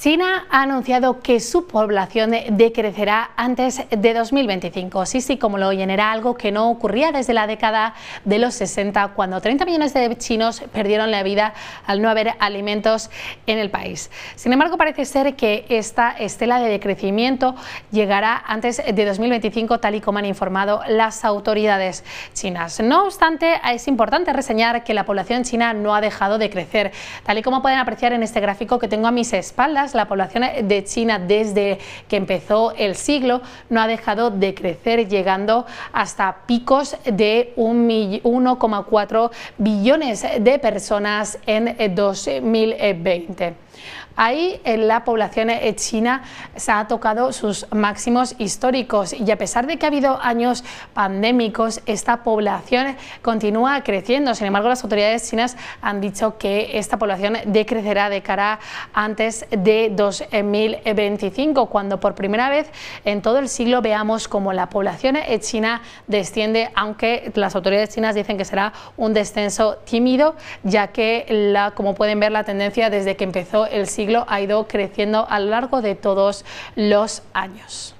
China ha anunciado que su población decrecerá antes de 2025. Sí, sí, como lo oyen, algo que no ocurría desde la década de los 60, cuando 30 millones de chinos perdieron la vida al no haber alimentos en el país. Sin embargo, parece ser que esta estela de decrecimiento llegará antes de 2025, tal y como han informado las autoridades chinas. No obstante, es importante reseñar que la población china no ha dejado de crecer, tal y como pueden apreciar en este gráfico que tengo a mis espaldas la población de China desde que empezó el siglo no ha dejado de crecer, llegando hasta picos de 1,4 billones de personas en 2020. Ahí en la población china se ha tocado sus máximos históricos y a pesar de que ha habido años pandémicos, esta población continúa creciendo. Sin embargo, las autoridades chinas han dicho que esta población decrecerá de cara antes de 2025, cuando por primera vez en todo el siglo veamos como la población China desciende, aunque las autoridades chinas dicen que será un descenso tímido, ya que, como pueden ver, la tendencia desde que empezó el siglo ha ido creciendo a lo largo de todos los años.